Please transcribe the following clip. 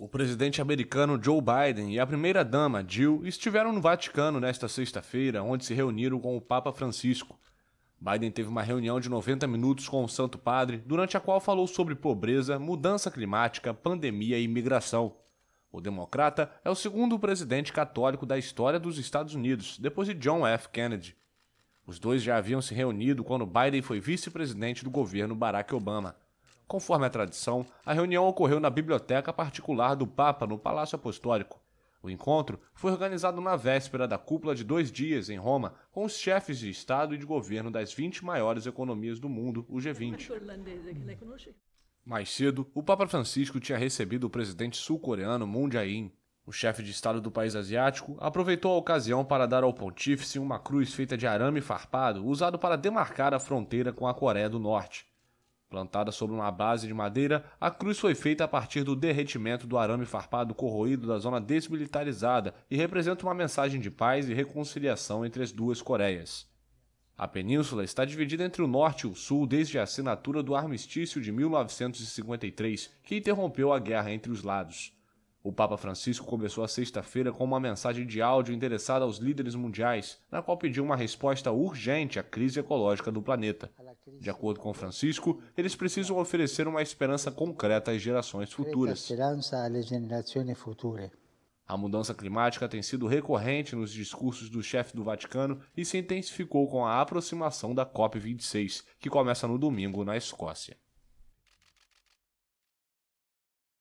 O presidente americano Joe Biden e a primeira-dama Jill estiveram no Vaticano nesta sexta-feira, onde se reuniram com o Papa Francisco. Biden teve uma reunião de 90 minutos com o Santo Padre, durante a qual falou sobre pobreza, mudança climática, pandemia e imigração. O democrata é o segundo presidente católico da história dos Estados Unidos, depois de John F. Kennedy. Os dois já haviam se reunido quando Biden foi vice-presidente do governo Barack Obama. Conforme a tradição, a reunião ocorreu na biblioteca particular do Papa, no Palácio Apostólico. O encontro foi organizado na véspera da cúpula de dois dias em Roma com os chefes de Estado e de governo das 20 maiores economias do mundo, o G20. É é Mais cedo, o Papa Francisco tinha recebido o presidente sul-coreano Moon Jae-in. O chefe de Estado do país asiático aproveitou a ocasião para dar ao pontífice uma cruz feita de arame farpado usado para demarcar a fronteira com a Coreia do Norte. Plantada sobre uma base de madeira, a cruz foi feita a partir do derretimento do arame farpado corroído da zona desmilitarizada e representa uma mensagem de paz e reconciliação entre as duas Coreias. A península está dividida entre o norte e o sul desde a assinatura do armistício de 1953, que interrompeu a guerra entre os lados. O Papa Francisco começou a sexta-feira com uma mensagem de áudio endereçada aos líderes mundiais, na qual pediu uma resposta urgente à crise ecológica do planeta. De acordo com Francisco, eles precisam oferecer uma esperança concreta às gerações futuras. A mudança climática tem sido recorrente nos discursos do chefe do Vaticano e se intensificou com a aproximação da COP26, que começa no domingo na Escócia.